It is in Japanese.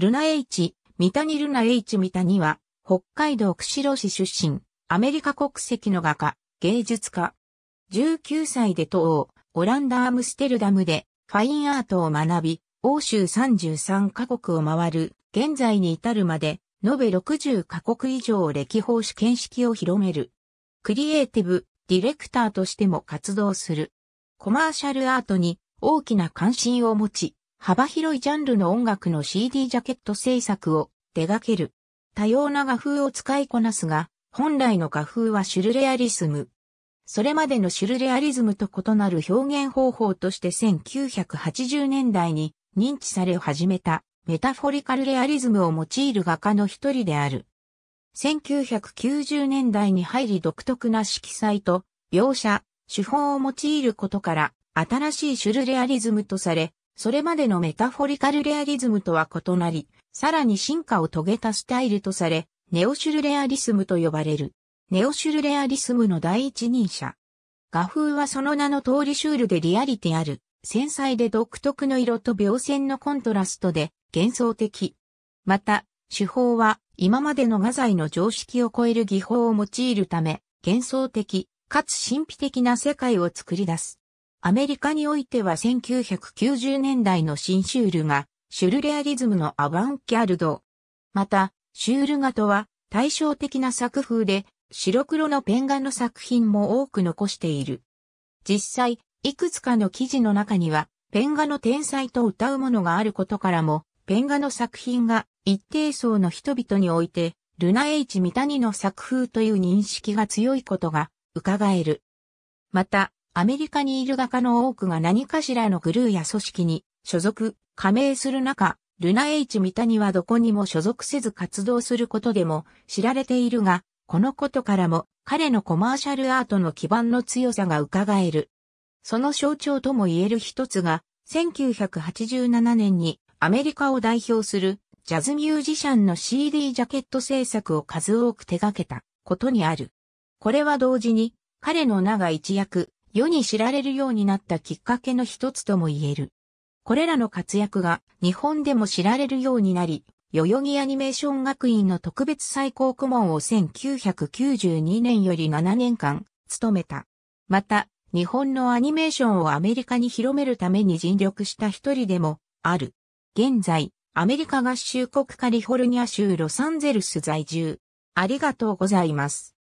ルナ H、三谷ルナ H 三谷は、北海道釧路市出身、アメリカ国籍の画家、芸術家。19歳で東欧、オランダ・アムステルダムで、ファインアートを学び、欧州33カ国を回る、現在に至るまで、延べ60カ国以上歴法試験式を広める。クリエイティブ、ディレクターとしても活動する。コマーシャルアートに大きな関心を持ち、幅広いジャンルの音楽の CD ジャケット制作を手掛ける。多様な画風を使いこなすが、本来の画風はシュルレアリスム。それまでのシュルレアリズムと異なる表現方法として1980年代に認知され始めたメタフォリカルレアリズムを用いる画家の一人である。1990年代に入り独特な色彩と描写、手法を用いることから新しいシュルレアリズムとされ、それまでのメタフォリカルレアリズムとは異なり、さらに進化を遂げたスタイルとされ、ネオシュルレアリスムと呼ばれる。ネオシュルレアリスムの第一人者。画風はその名の通りシュールでリアリティある、繊細で独特の色と描線のコントラストで幻想的。また、手法は今までの画材の常識を超える技法を用いるため、幻想的、かつ神秘的な世界を作り出す。アメリカにおいては1990年代のシンシュールが、シュルレアリズムのアバンキャルド。また、シュール画とは対照的な作風で、白黒のペン画の作品も多く残している。実際、いくつかの記事の中には、ペン画の天才と歌うものがあることからも、ペン画の作品が一定層の人々において、ルナ・エイチ・ミタニの作風という認識が強いことが伺える。また、アメリカにいる画家の多くが何かしらのグルーや組織に所属、加盟する中、ルナ・エイチ・ミタニはどこにも所属せず活動することでも知られているが、このことからも彼のコマーシャルアートの基盤の強さが伺える。その象徴とも言える一つが、1987年にアメリカを代表するジャズミュージシャンの CD ジャケット制作を数多く手掛けたことにある。これは同時に彼の名が一躍世に知られるようになったきっかけの一つとも言える。これらの活躍が日本でも知られるようになり、代々木アニメーション学院の特別最高顧問を1992年より7年間務めた。また、日本のアニメーションをアメリカに広めるために尽力した一人でもある。現在、アメリカ合衆国カリフォルニア州ロサンゼルス在住。ありがとうございます。